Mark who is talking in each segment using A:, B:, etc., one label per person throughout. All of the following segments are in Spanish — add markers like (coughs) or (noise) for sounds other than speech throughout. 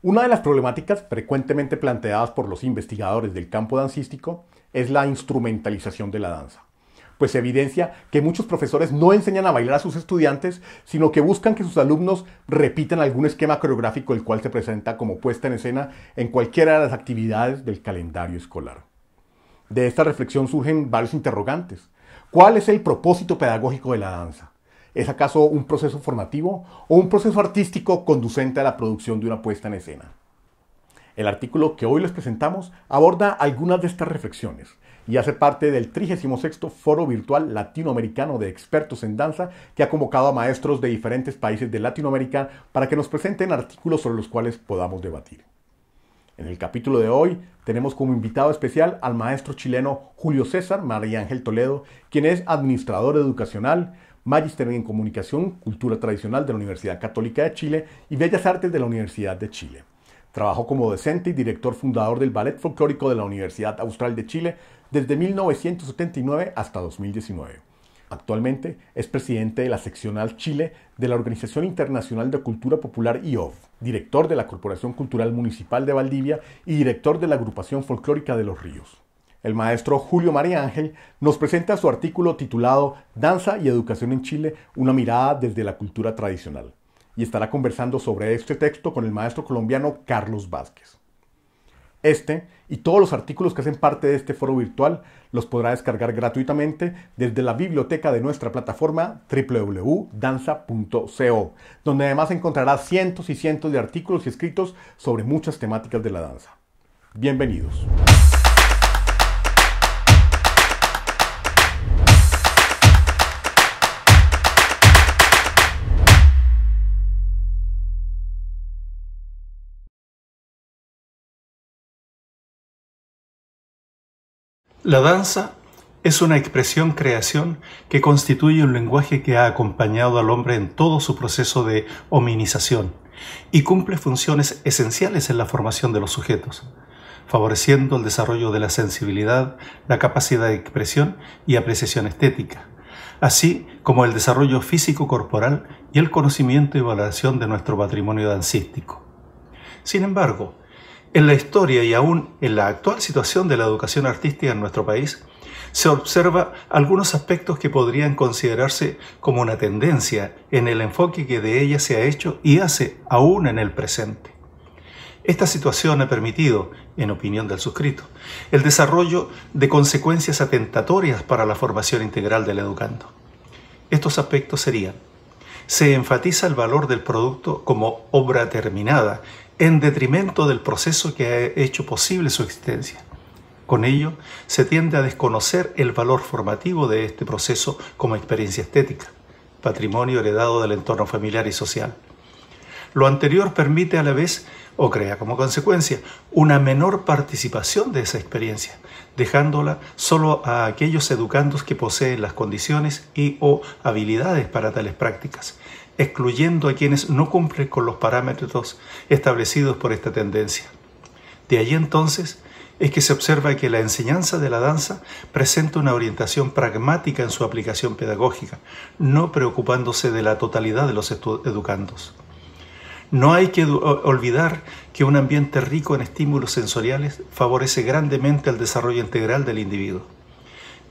A: Una de las problemáticas frecuentemente planteadas por los investigadores del campo dancístico es la instrumentalización de la danza, pues evidencia que muchos profesores no enseñan a bailar a sus estudiantes, sino que buscan que sus alumnos repitan algún esquema coreográfico el cual se presenta como puesta en escena en cualquiera de las actividades del calendario escolar. De esta reflexión surgen varios interrogantes. ¿Cuál es el propósito pedagógico de la danza? ¿Es acaso un proceso formativo o un proceso artístico conducente a la producción de una puesta en escena? El artículo que hoy les presentamos aborda algunas de estas reflexiones y hace parte del 36 Foro Virtual Latinoamericano de Expertos en Danza que ha convocado a maestros de diferentes países de Latinoamérica para que nos presenten artículos sobre los cuales podamos debatir. En el capítulo de hoy tenemos como invitado especial al maestro chileno Julio César María Ángel Toledo, quien es administrador educacional, Magister en Comunicación, Cultura Tradicional de la Universidad Católica de Chile y Bellas Artes de la Universidad de Chile. Trabajó como docente y director fundador del Ballet Folclórico de la Universidad Austral de Chile desde 1979 hasta 2019. Actualmente es presidente de la seccional Chile de la Organización Internacional de Cultura Popular IOF, director de la Corporación Cultural Municipal de Valdivia y director de la Agrupación Folclórica de los Ríos. El maestro Julio María Ángel nos presenta su artículo titulado Danza y Educación en Chile, una mirada desde la cultura tradicional, y estará conversando sobre este texto con el maestro colombiano Carlos Vázquez. Este y todos los artículos que hacen parte de este foro virtual los podrá descargar gratuitamente desde la biblioteca de nuestra plataforma www.danza.co, donde además encontrará cientos y cientos de artículos y escritos sobre muchas temáticas de la danza. Bienvenidos.
B: La danza es una expresión creación que constituye un lenguaje que ha acompañado al hombre en todo su proceso de hominización y cumple funciones esenciales en la formación de los sujetos, favoreciendo el desarrollo de la sensibilidad, la capacidad de expresión y apreciación estética, así como el desarrollo físico corporal y el conocimiento y valoración de nuestro patrimonio dancístico. Sin embargo, en la historia y aún en la actual situación de la educación artística en nuestro país, se observa algunos aspectos que podrían considerarse como una tendencia en el enfoque que de ella se ha hecho y hace aún en el presente. Esta situación ha permitido, en opinión del suscrito, el desarrollo de consecuencias atentatorias para la formación integral del educando. Estos aspectos serían, se enfatiza el valor del producto como obra terminada en detrimento del proceso que ha hecho posible su existencia. Con ello, se tiende a desconocer el valor formativo de este proceso como experiencia estética, patrimonio heredado del entorno familiar y social. Lo anterior permite a la vez, o crea como consecuencia, una menor participación de esa experiencia, dejándola solo a aquellos educandos que poseen las condiciones y o habilidades para tales prácticas, excluyendo a quienes no cumplen con los parámetros establecidos por esta tendencia. De allí entonces es que se observa que la enseñanza de la danza presenta una orientación pragmática en su aplicación pedagógica, no preocupándose de la totalidad de los educandos. No hay que olvidar que un ambiente rico en estímulos sensoriales favorece grandemente el desarrollo integral del individuo.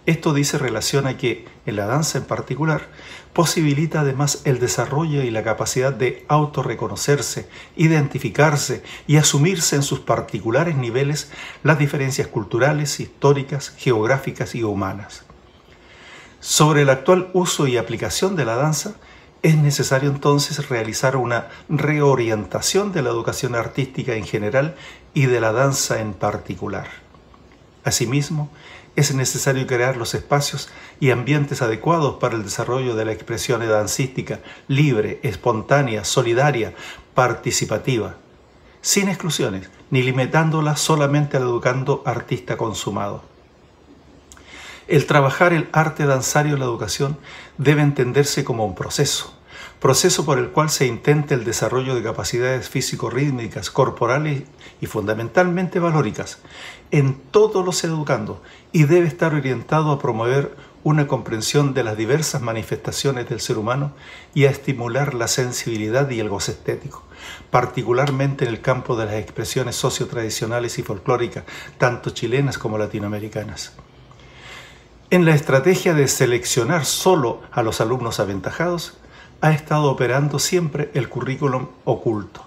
B: Esto dice relación a que, en la danza en particular, posibilita además el desarrollo y la capacidad de autorreconocerse, identificarse y asumirse en sus particulares niveles las diferencias culturales, históricas, geográficas y humanas. Sobre el actual uso y aplicación de la danza, es necesario entonces realizar una reorientación de la educación artística en general y de la danza en particular. Asimismo, es necesario crear los espacios y ambientes adecuados para el desarrollo de la expresión dancística libre, espontánea, solidaria, participativa, sin exclusiones ni limitándola solamente al educando artista consumado. El trabajar el arte danzario en la educación debe entenderse como un proceso, proceso por el cual se intenta el desarrollo de capacidades físico-rítmicas, corporales y fundamentalmente valóricas en todos los educando, y debe estar orientado a promover una comprensión de las diversas manifestaciones del ser humano y a estimular la sensibilidad y el goce estético, particularmente en el campo de las expresiones sociotradicionales y folclóricas, tanto chilenas como latinoamericanas. En la estrategia de seleccionar solo a los alumnos aventajados, ha estado operando siempre el currículum oculto.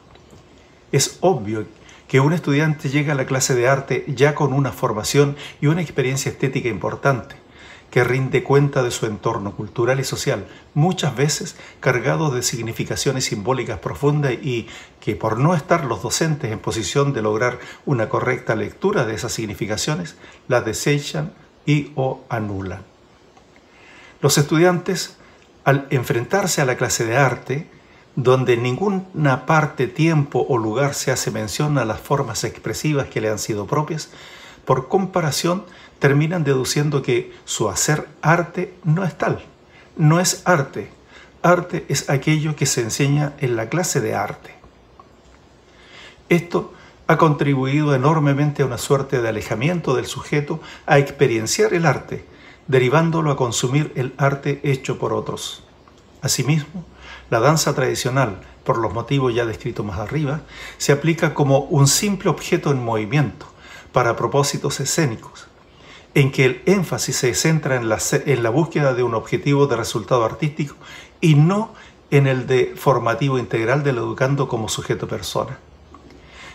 B: Es obvio que un estudiante llega a la clase de arte ya con una formación y una experiencia estética importante, que rinde cuenta de su entorno cultural y social, muchas veces cargado de significaciones simbólicas profundas y que por no estar los docentes en posición de lograr una correcta lectura de esas significaciones, las desechan y o anulan. Los estudiantes al enfrentarse a la clase de arte, donde en ninguna parte, tiempo o lugar se hace mención a las formas expresivas que le han sido propias, por comparación terminan deduciendo que su hacer arte no es tal, no es arte. Arte es aquello que se enseña en la clase de arte. Esto ha contribuido enormemente a una suerte de alejamiento del sujeto a experienciar el arte, derivándolo a consumir el arte hecho por otros. Asimismo, la danza tradicional, por los motivos ya descritos más arriba, se aplica como un simple objeto en movimiento para propósitos escénicos, en que el énfasis se centra en la, búsqueda de un objetivo de resultado artístico y no en el de formativo integral del educando como sujeto persona.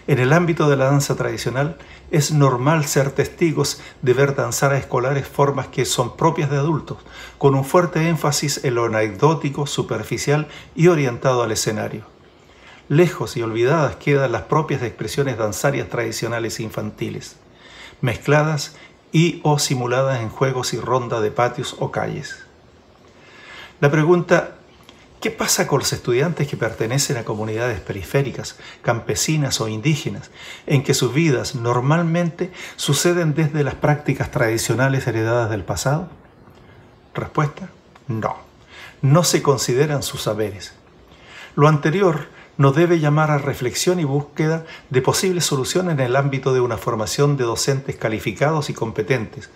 B: En el ámbito de la danza tradicional, es normal ser testigos de ver danzar a escolares formas que son propias de adultos, con un fuerte énfasis en lo anecdótico, superficial y orientado al escenario. Lejos y olvidadas quedan las propias expresiones danzarias tradicionales e infantiles, mezcladas y o simuladas en juegos y rondas de patios o calles. La pregunta ¿Qué pasa con los estudiantes que pertenecen a comunidades periféricas, campesinas o indígenas, en que sus vidas normalmente suceden desde las prácticas tradicionales heredadas del pasado? Respuesta, no. No se consideran sus saberes. Lo anterior nos debe llamar a reflexión y búsqueda de posibles soluciones en el ámbito de una formación de docentes calificados y competentes,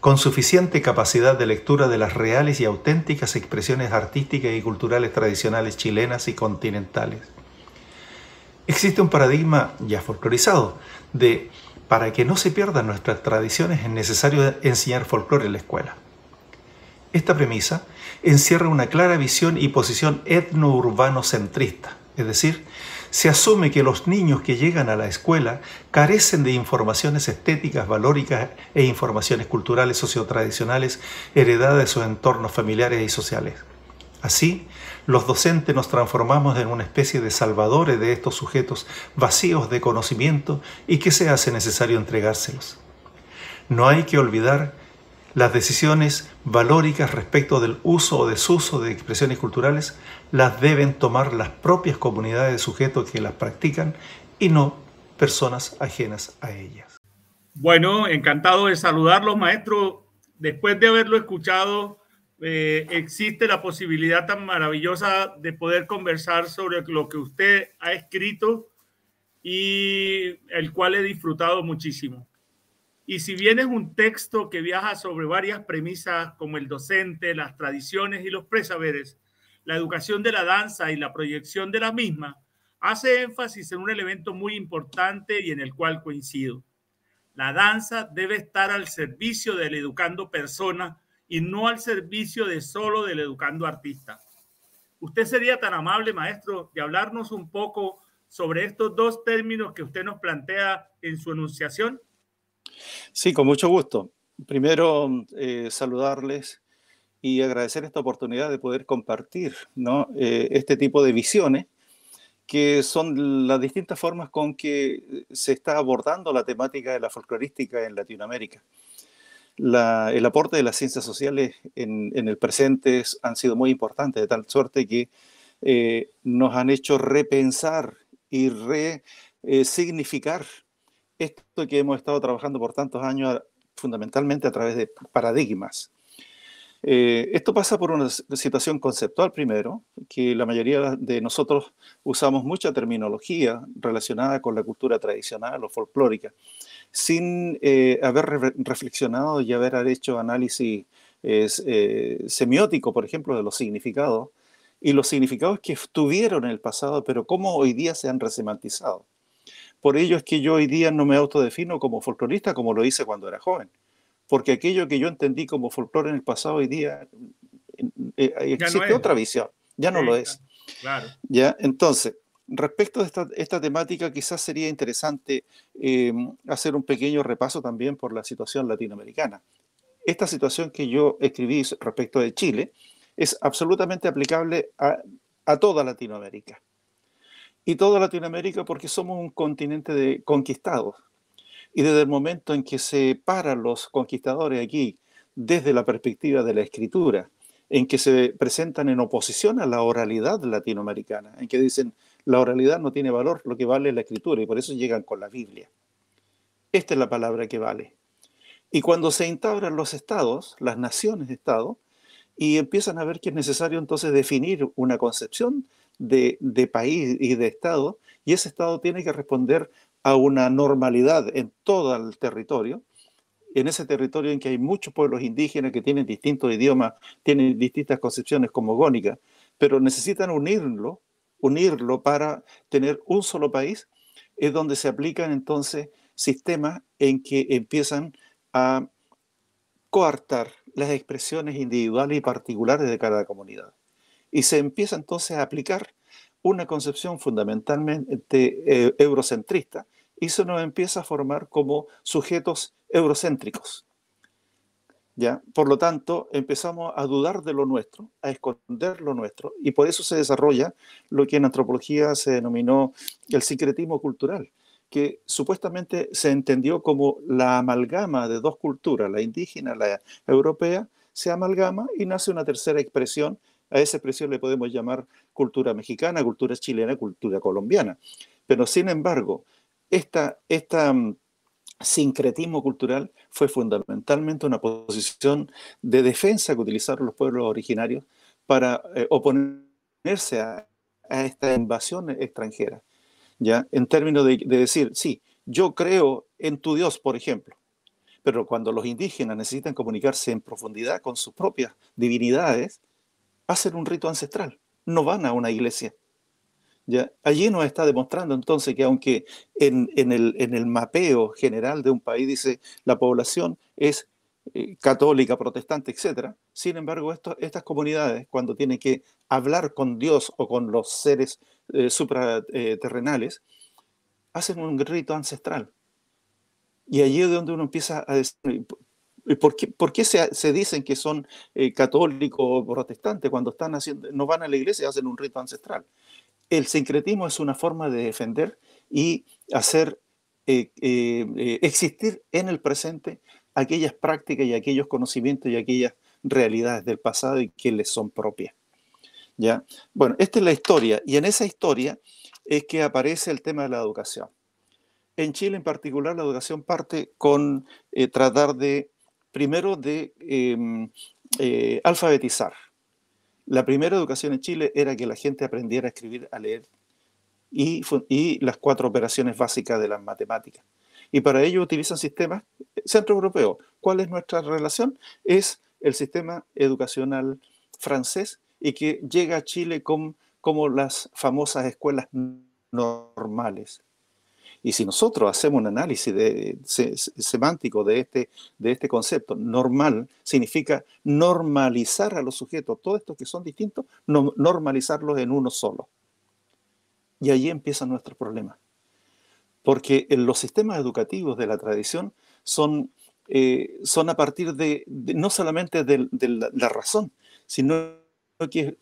B: con suficiente capacidad de lectura de las reales y auténticas expresiones artísticas y culturales tradicionales chilenas y continentales. Existe un paradigma ya folclorizado de para que no se pierdan nuestras tradiciones es necesario enseñar folclore en la escuela. Esta premisa encierra una clara visión y posición etno-urbano centrista, es decir, se asume que los niños que llegan a la escuela carecen de informaciones estéticas, valóricas e informaciones culturales sociotradicionales heredadas de sus entornos familiares y sociales. Así, los docentes nos transformamos en una especie de salvadores de estos sujetos vacíos de conocimiento y que se hace necesario entregárselos. No hay que olvidar las decisiones valóricas respecto del uso o desuso de expresiones culturales las deben tomar las propias comunidades de sujetos que las practican y no personas ajenas a ellas.
C: Bueno, encantado de saludarlos, maestro. Después de haberlo escuchado, eh, existe la posibilidad tan maravillosa de poder conversar sobre lo que usted ha escrito y el cual he disfrutado muchísimo. Y si bien es un texto que viaja sobre varias premisas como el docente, las tradiciones y los presaberes, la educación de la danza y la proyección de la misma, hace énfasis en un elemento muy importante y en el cual coincido. La danza debe estar al servicio del educando persona y no al servicio de solo del educando artista. Usted sería tan amable, maestro, de hablarnos un poco sobre estos dos términos que usted nos plantea en su enunciación.
B: Sí, con mucho gusto. Primero, eh, saludarles y agradecer esta oportunidad de poder compartir eh, este tipo de visiones que son las distintas formas con que eh, se está abordando la temática de la folclorística en Latinoamérica. el aporte de las ciencias sociales en, el presente han sido muy importantes, de tal suerte que eh, nos han hecho repensar y resignificar esto que hemos estado trabajando por tantos años, fundamentalmente a través de paradigmas. Eh, esto pasa por una situación conceptual primero, que la mayoría de nosotros usamos mucha terminología relacionada con la cultura tradicional o folclórica, sin eh, haber reflexionado y haber hecho análisis eh, semiótico, por ejemplo, de los significados y los significados que tuvieron en el pasado, pero cómo hoy día se han resemantizado. Por ello es que yo hoy día no me autodefino como folclorista como lo hice cuando era joven porque aquello que yo entendí como folclore en el pasado hoy día eh, eh, existe otra visión, ya no lo es. Ya, entonces, respecto de esta, esta, temática, quizás sería interesante eh, hacer un pequeño repaso también por la situación latinoamericana. Esta situación que yo escribí respecto de Chile es absolutamente aplicable a, a toda Latinoamérica. Y toda Latinoamérica porque somos un continente de conquistados, y desde el momento en que se paran los conquistadores aquí, desde la perspectiva de la escritura, en que se presentan en oposición a la oralidad latinoamericana, en que dicen la oralidad no tiene valor, lo que vale es la escritura, y por eso llegan con la Biblia. Esta es la palabra que vale. Y cuando se instauran los estados, las naciones de estado, y empiezan a ver que es necesario entonces definir una concepción de, de país y de estado, y ese estado tiene que responder a una normalidad en todo el territorio, en ese territorio en que hay muchos pueblos indígenas que tienen distintos idiomas, tienen distintas concepciones como cosmogónicas, pero necesitan unirlo, unirlo para tener un solo país, es donde se aplican entonces sistemas en que empiezan a coartar las expresiones individuales y particulares de cada comunidad. Y se empieza entonces a aplicar una concepción fundamentalmente eh, eurocentrista y se nos empieza a formar como sujetos eurocéntricos. ¿Ya? Por lo tanto, empezamos a dudar de lo nuestro, a esconder lo nuestro, y por eso se desarrolla lo que en antropología se denominó el secretismo cultural, que supuestamente se entendió como la amalgama de dos culturas, la indígena, la europea, se amalgama y nace una tercera expresión. A esa expresión le podemos llamar cultura mexicana, cultura chilena, cultura colombiana. Pero sin embargo, esta, mm, sincretismo cultural fue fundamentalmente una posición de defensa que utilizaron los pueblos originarios para eh, oponerse a, esta invasión extranjera. ¿ya? En términos de, de, decir, sí, yo creo en tu Dios, por ejemplo, pero cuando los indígenas necesitan comunicarse en profundidad con sus propias divinidades, hacen un rito ancestral no van a una iglesia. ¿ya? Allí nos está demostrando entonces que aunque en, el, mapeo general de un país dice la población es eh, católica, protestante, etc., sin embargo estas comunidades cuando tienen que hablar con Dios o con los seres eh, supraterrenales, hacen un rito ancestral. Y allí es donde uno empieza a decir, ¿Por qué, se, dicen que son eh, católicos o protestantes cuando están haciendo, no van a la iglesia y hacen un rito ancestral? El sincretismo es una forma de defender y hacer eh, eh, existir en el presente aquellas prácticas y aquellos conocimientos y aquellas realidades del pasado y que les son propias. ¿Ya? Bueno, esta es la historia y en esa historia es que aparece el tema de la educación. En Chile en particular la educación parte con tratar de primero de em, eh, alfabetizar. La primera educación en Chile era que la gente aprendiera a escribir, a leer y, las cuatro operaciones básicas de las matemáticas. Y para ello utilizan sistemas eh, europeo. ¿Cuál es nuestra relación? Es el sistema educacional francés y que llega a Chile con, como las famosas escuelas normales. Y si nosotros hacemos un análisis semántico de este, de este concepto, normal significa normalizar a los sujetos, todos estos que son distintos, normalizarlos en uno solo. Y ahí empiezan nuestros problemas. Porque los sistemas educativos de la tradición son, eh, son a partir de, no solamente de, la, razón, sino que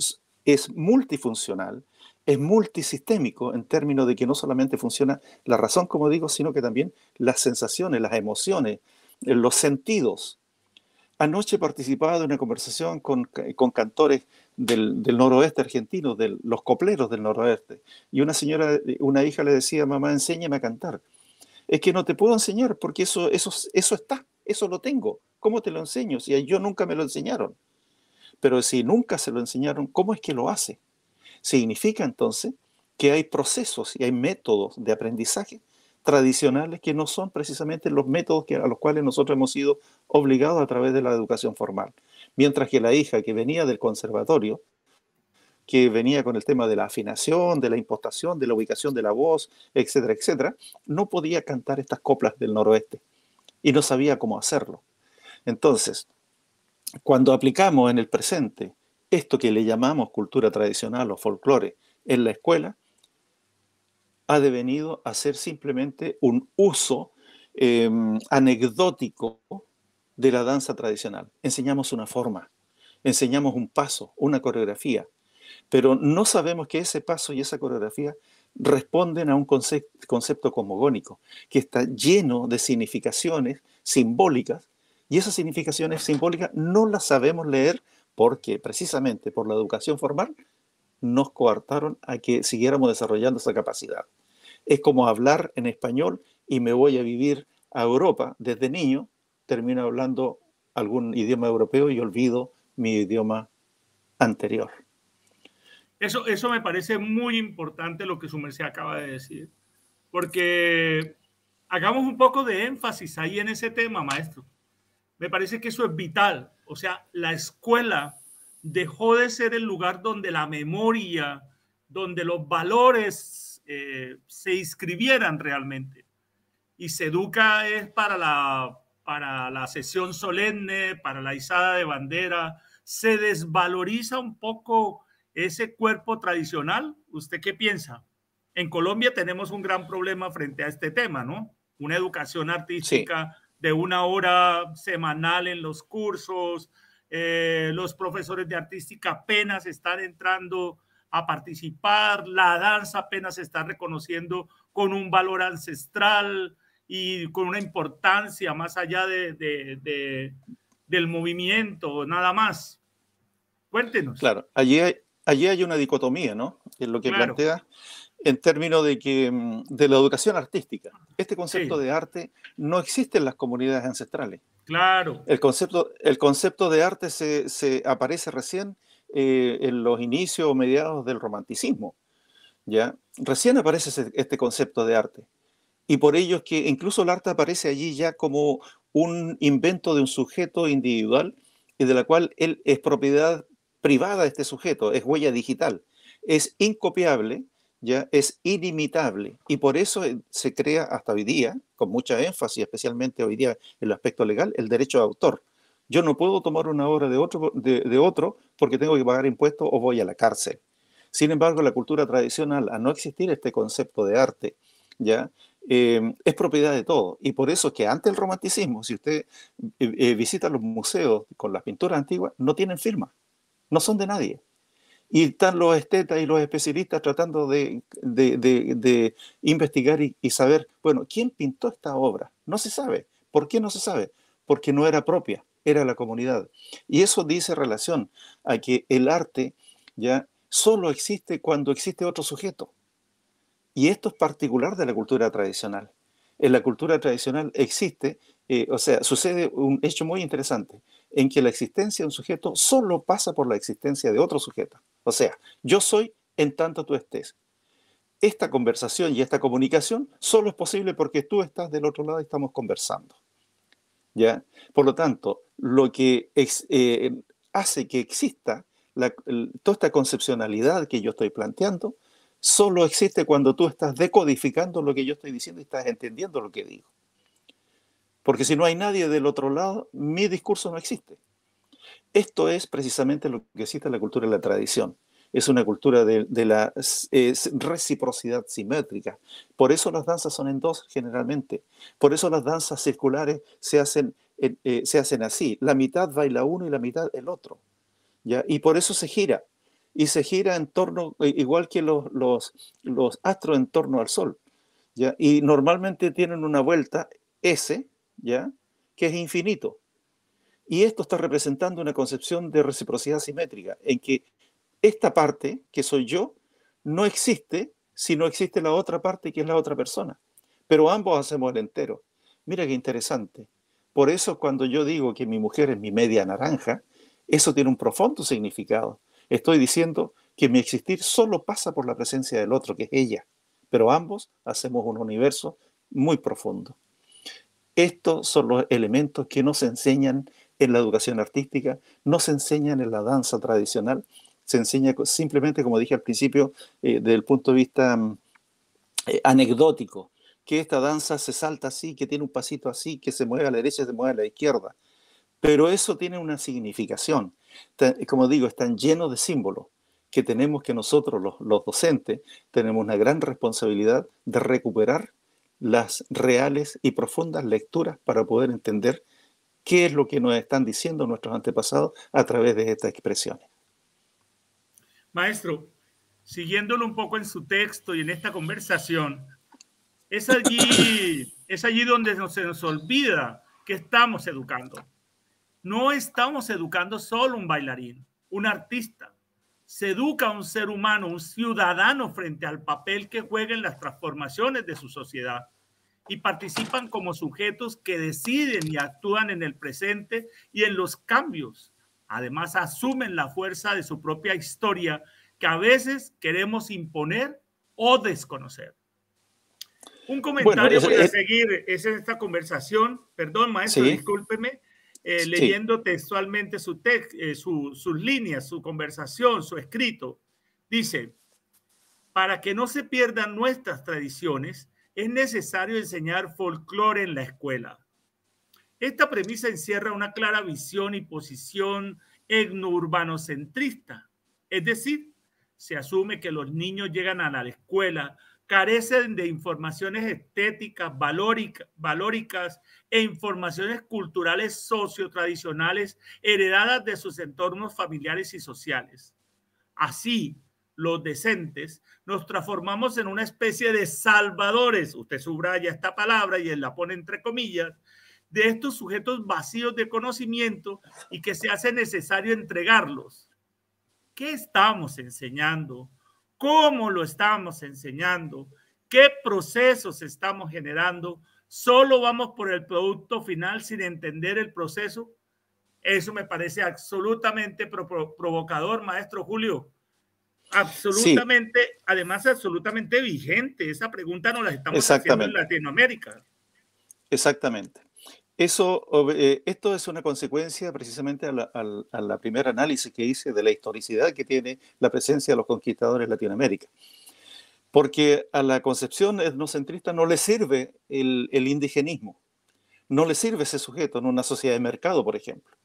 B: es multifuncional, es multisistémico en términos de que no solamente funciona la razón, como digo, sino que también las sensaciones, las emociones, eh, los sentidos. Anoche participaba de una conversación con, eh, cantores del, noroeste argentino, de los copleros del noroeste, y una señora, eh, una hija le decía, mamá, enséñame a cantar. Es que no te puedo enseñar porque eso, eso, eso está, eso lo tengo. ¿Cómo te lo enseño? Si yo nunca me lo enseñaron. Pero si nunca se lo enseñaron, ¿cómo es que lo hace? Significa entonces que hay procesos y hay métodos de aprendizaje tradicionales que no son precisamente los métodos a los cuales nosotros hemos sido obligados a través de la educación formal. Mientras que la hija que venía del conservatorio, que venía con el tema de la afinación, de la impostación, de la ubicación de la voz, etcétera, etcétera, no podía cantar estas coplas del noroeste y no sabía cómo hacerlo. Entonces, cuando aplicamos en el presente esto que le llamamos cultura tradicional o folclore en la escuela, ha devenido a ser simplemente un uso em, anecdótico de la danza tradicional. Enseñamos una forma, enseñamos un paso, una coreografía, pero no sabemos que ese paso y esa coreografía responden a un concepto cosmogónico que está lleno de significaciones simbólicas y esas significaciones simbólicas no las sabemos leer porque precisamente por la educación formal nos coartaron a que siguiéramos desarrollando esa capacidad. Es como hablar en español y me voy a vivir a Europa desde niño, termino hablando algún idioma europeo y olvido mi idioma anterior.
C: Eso, eso me parece muy importante lo que su merced acaba de decir, porque hagamos un poco de énfasis ahí en ese tema, maestro. Me parece que eso es vital, o sea, la escuela dejó de ser el lugar donde la memoria, donde los valores eh, se inscribieran realmente. Y se educa es para la, para la sesión solemne, para la izada de bandera. Se desvaloriza un poco ese cuerpo tradicional. ¿Usted qué piensa? En Colombia tenemos un gran problema frente a este tema, ¿no? Una educación artística de una hora semanal en los cursos. Eh, los profesores de artística apenas están entrando a participar, la danza apenas se está reconociendo con un valor ancestral y con una importancia más allá de, del movimiento, nada más.
B: Cuéntenos. Claro, allí hay, allí hay una dicotomía, ¿no? es lo que plantea en términos de que mm, de la educación artística. Este concepto de arte no existe en las comunidades ancestrales. Claro. El concepto, el concepto de arte se, aparece recién eh, en los inicios o mediados del romanticismo. ¿ya? Recién aparece este concepto de arte. Y por ello es que incluso el arte aparece allí ya como un invento de un sujeto individual y de la cual él es propiedad privada de este sujeto, es huella digital, es incopiable ya es inimitable y por eso eh, se crea hasta hoy día, con mucha énfasis, especialmente hoy día el aspecto legal, el derecho de autor. Yo no puedo tomar una obra de otro, de, otro porque tengo que pagar impuestos o voy a la cárcel. Sin embargo, la cultura tradicional, a no existir este concepto de arte, ya em, es propiedad de todo. Y por eso que antes el romanticismo, si usted eh, eh, visita los museos con las pinturas antiguas, no tienen firma, no son de nadie y están los estetas y los especialistas tratando de, de, de, investigar y, saber, bueno, ¿quién pintó esta obra? No se sabe. ¿Por qué no se sabe? Porque no era propia, era la comunidad. Y eso dice relación a que el arte ya solo existe cuando existe otro sujeto. Y esto es particular de la cultura tradicional. En la cultura tradicional existe, eh, o sea, sucede un hecho muy interesante en que la existencia de un sujeto solo pasa por la existencia de otro sujeto. O sea, yo soy en tanto tú estés. Esta conversación y esta comunicación solo es posible porque tú estás del otro lado y estamos conversando. ¿Ya? Por lo tanto, lo que eh, hace que exista toda esta concepcionalidad que yo estoy planteando, solo existe cuando tú estás decodificando lo que yo estoy diciendo y estás entendiendo lo que digo. Porque si no hay nadie del otro lado, mi discurso no existe. Esto es precisamente lo que existe en la cultura de la tradición. Es una cultura de, la reciprocidad simétrica. Por eso las danzas son en dos generalmente. Por eso las danzas circulares se hacen, eh, se hacen así. La mitad baila uno y la mitad el otro. ¿ya? Y por eso se gira. Y se gira en torno, eh, igual que los, los, astros en torno al sol. ¿ya? Y normalmente tienen una vuelta S ¿ya? que es infinito. Y esto está representando una concepción de reciprocidad simétrica, en que esta parte, que soy yo, no existe si no existe la otra parte, que es la otra persona. Pero ambos hacemos el entero. Mira qué interesante. Por eso cuando yo digo que mi mujer es mi media naranja, eso tiene un profundo significado. Estoy diciendo que mi existir solo pasa por la presencia del otro, que es ella. Pero ambos hacemos un universo muy profundo. Estos son los elementos que no se enseñan en la educación artística, no se enseñan en la danza tradicional, se enseña simplemente, como dije al principio, eh, desde el punto de vista mm, eh, anecdótico, que esta danza se salta así, que tiene un pasito así, que se mueve a la derecha, se mueve a la izquierda. Pero eso tiene una significación. Como digo, están llenos de símbolos que tenemos que nosotros, los docentes, tenemos una gran responsabilidad de recuperar las reales y profundas lecturas para poder entender qué es lo que nos están diciendo nuestros antepasados a través de estas expresiones.
C: Maestro, siguiéndolo un poco en su texto y en esta conversación, es allí, (coughs) es allí donde nos, se nos olvida que estamos educando. No estamos educando solo un bailarín, un artista, se educa a un ser humano, un ciudadano frente al papel que juega en las transformaciones de su sociedad y participan como sujetos que deciden y actúan en el presente y en los cambios. Además, asumen la fuerza de su propia historia que a veces queremos imponer o desconocer. Un comentario para seguir es esta conversación. Perdón, maestro, discúlpeme. Eh, leyendo textualmente eh, su sus líneas, su conversación, su escrito. Dice, para que no se pierdan nuestras tradiciones, es necesario enseñar folclore en la escuela. Esta premisa encierra una clara visión y posición etnourbanocentrista, es decir, se asume que los niños llegan a la escuela carecen de informaciones estéticas, valóricas e informaciones culturales sociotradicionales heredadas de sus entornos familiares y sociales. Así, los decentes nos transformamos en una especie de salvadores, usted subraya esta palabra y él la pone entre comillas, de estos sujetos vacíos de conocimiento y que se hace necesario entregarlos. ¿Qué estamos enseñando cómo lo estamos enseñando, qué procesos estamos generando. Solo vamos por el producto final sin entender el proceso. Eso me parece absolutamente provocador, maestro Julio. Absolutamente, además absolutamente vigente. Esa pregunta no la estamos haciendo en Latinoamérica.
B: Exactamente. Eso, eh, esto es una consecuencia precisamente a la, primer análisis que hice de la historicidad que tiene la presencia de los conquistadores en Latinoamérica. Porque a la concepción etnocentrista no le sirve el, indigenismo, no le sirve ese sujeto en una sociedad de mercado, por ejemplo.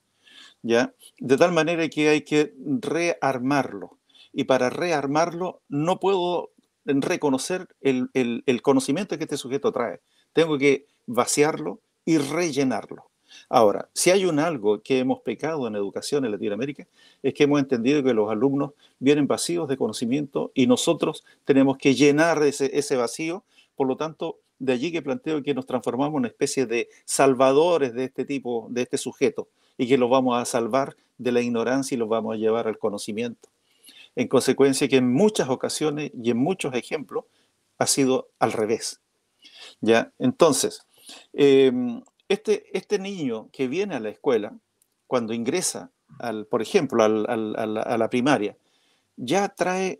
B: ¿ya? De tal manera que hay que rearmarlo. Y para rearmarlo no puedo reconocer el conocimiento que este sujeto trae. Tengo que vaciarlo, y rellenarlo. Ahora, si hay un algo que hemos pecado en educación en Latinoamérica, es que hemos entendido que los alumnos vienen vacíos de conocimiento y nosotros tenemos que llenar ese, ese vacío. Por lo tanto, de allí que planteo que nos transformamos en una especie de salvadores de este tipo, de este sujeto, y que los vamos a salvar de la ignorancia y los vamos a llevar al conocimiento. En consecuencia, que en muchas ocasiones y en muchos ejemplos ha sido al revés. ¿Ya? Entonces, Em, este, este, niño que viene a la escuela, cuando ingresa, por ejemplo, a, la, primaria, ya trae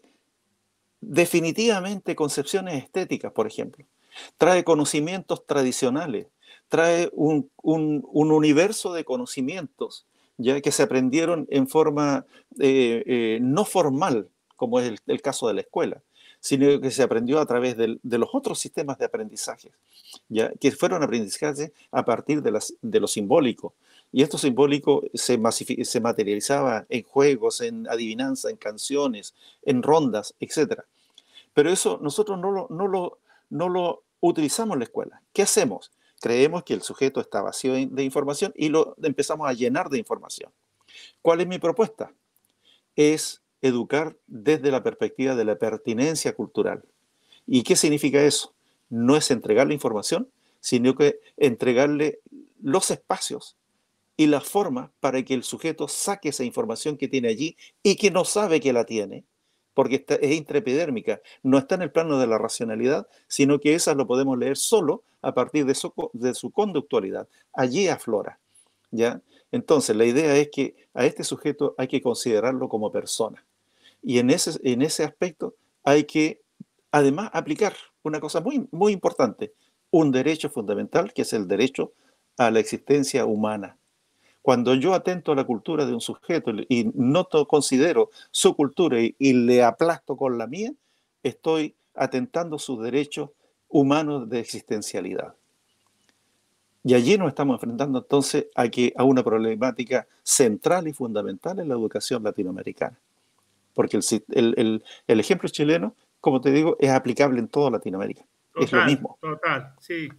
B: definitivamente concepciones estéticas, por ejemplo. Trae conocimientos tradicionales, trae un, universo de conocimientos ya que se aprendieron en forma eh, eh, no formal, como es el, caso de la escuela sino que se aprendió a través de, los otros sistemas de aprendizaje, que fueron aprendizajes a partir de, las, de lo simbólico. Y esto simbólico se, materializaba en juegos, en adivinanza, en canciones, en rondas, etc. Pero eso nosotros no lo, no lo, no lo utilizamos en la escuela. ¿Qué hacemos? Creemos que el sujeto está vacío de información y lo empezamos a llenar de información. ¿Cuál es mi propuesta? Es educar desde la perspectiva de la pertinencia cultural. ¿Y qué significa eso? No es entregar la información, sino que entregarle los espacios y la forma para que el sujeto saque esa información que tiene allí y que no sabe que la tiene, porque es intrepidérmica, no está en el plano de la racionalidad, sino que esa lo podemos leer solo a partir de su, de su conductualidad. Allí aflora. ¿ya? Entonces, la idea es que a este sujeto hay que considerarlo como persona. Y en ese, en ese aspecto hay que, además, aplicar una cosa muy, muy importante, un derecho fundamental, que es el derecho a la existencia humana. Cuando yo atento a la cultura de un sujeto y no considero su cultura y, le aplasto con la mía, estoy atentando sus derechos humanos de existencialidad. Y allí nos estamos enfrentando entonces a, que, a una problemática central y fundamental en la educación latinoamericana porque el, ejemplo chileno, como te digo, es aplicable en toda Latinoamérica. es lo mismo.
C: Total, sí.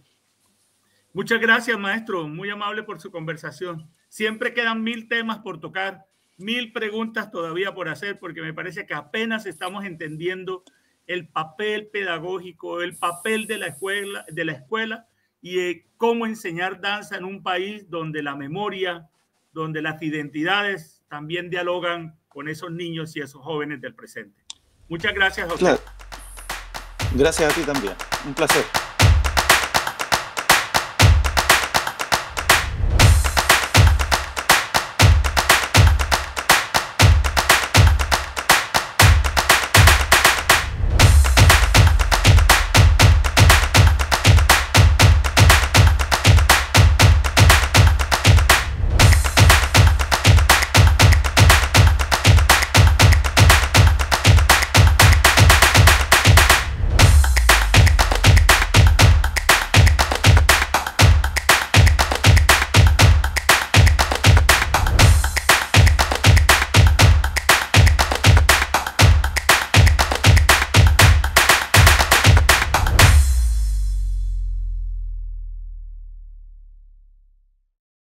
C: Muchas gracias, maestro. Muy amable por su conversación. Siempre quedan mil temas por tocar, mil preguntas todavía por hacer, porque me parece que apenas estamos entendiendo el papel pedagógico, el papel de la escuela, de la escuela y cómo enseñar danza en un país donde la memoria, donde las identidades también dialogan con esos niños y esos jóvenes del presente. Muchas gracias a
B: Gracias a ti también. Un placer.